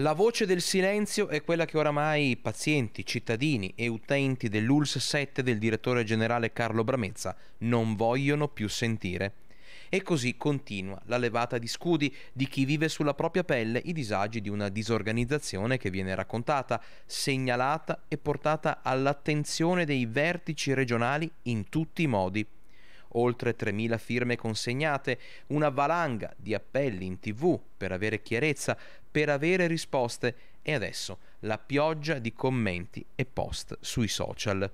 La voce del silenzio è quella che oramai pazienti, cittadini e utenti dell'ULS 7 del direttore generale Carlo Bramezza non vogliono più sentire. E così continua la levata di scudi di chi vive sulla propria pelle i disagi di una disorganizzazione che viene raccontata, segnalata e portata all'attenzione dei vertici regionali in tutti i modi oltre 3.000 firme consegnate, una valanga di appelli in tv per avere chiarezza, per avere risposte e adesso la pioggia di commenti e post sui social.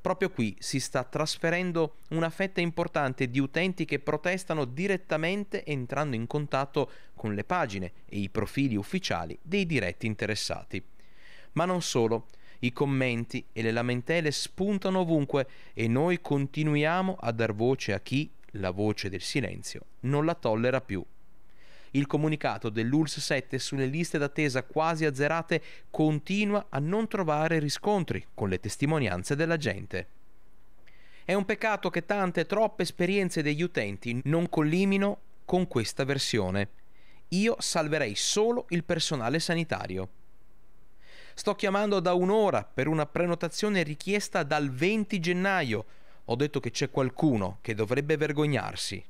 Proprio qui si sta trasferendo una fetta importante di utenti che protestano direttamente entrando in contatto con le pagine e i profili ufficiali dei diretti interessati. Ma non solo, i commenti e le lamentele spuntano ovunque e noi continuiamo a dar voce a chi, la voce del silenzio, non la tollera più. Il comunicato dell'ULS 7 sulle liste d'attesa quasi azzerate continua a non trovare riscontri con le testimonianze della gente. È un peccato che tante, troppe esperienze degli utenti non collimino con questa versione. Io salverei solo il personale sanitario. Sto chiamando da un'ora per una prenotazione richiesta dal 20 gennaio. Ho detto che c'è qualcuno che dovrebbe vergognarsi.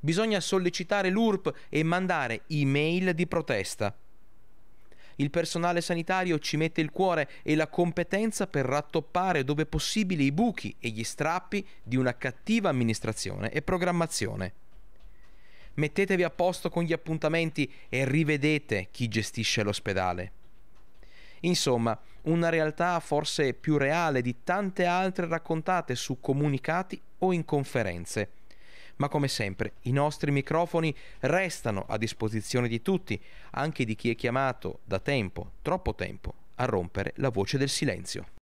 Bisogna sollecitare l'URP e mandare email di protesta. Il personale sanitario ci mette il cuore e la competenza per rattoppare dove possibile i buchi e gli strappi di una cattiva amministrazione e programmazione. Mettetevi a posto con gli appuntamenti e rivedete chi gestisce l'ospedale. Insomma, una realtà forse più reale di tante altre raccontate su comunicati o in conferenze. Ma come sempre, i nostri microfoni restano a disposizione di tutti, anche di chi è chiamato da tempo, troppo tempo, a rompere la voce del silenzio.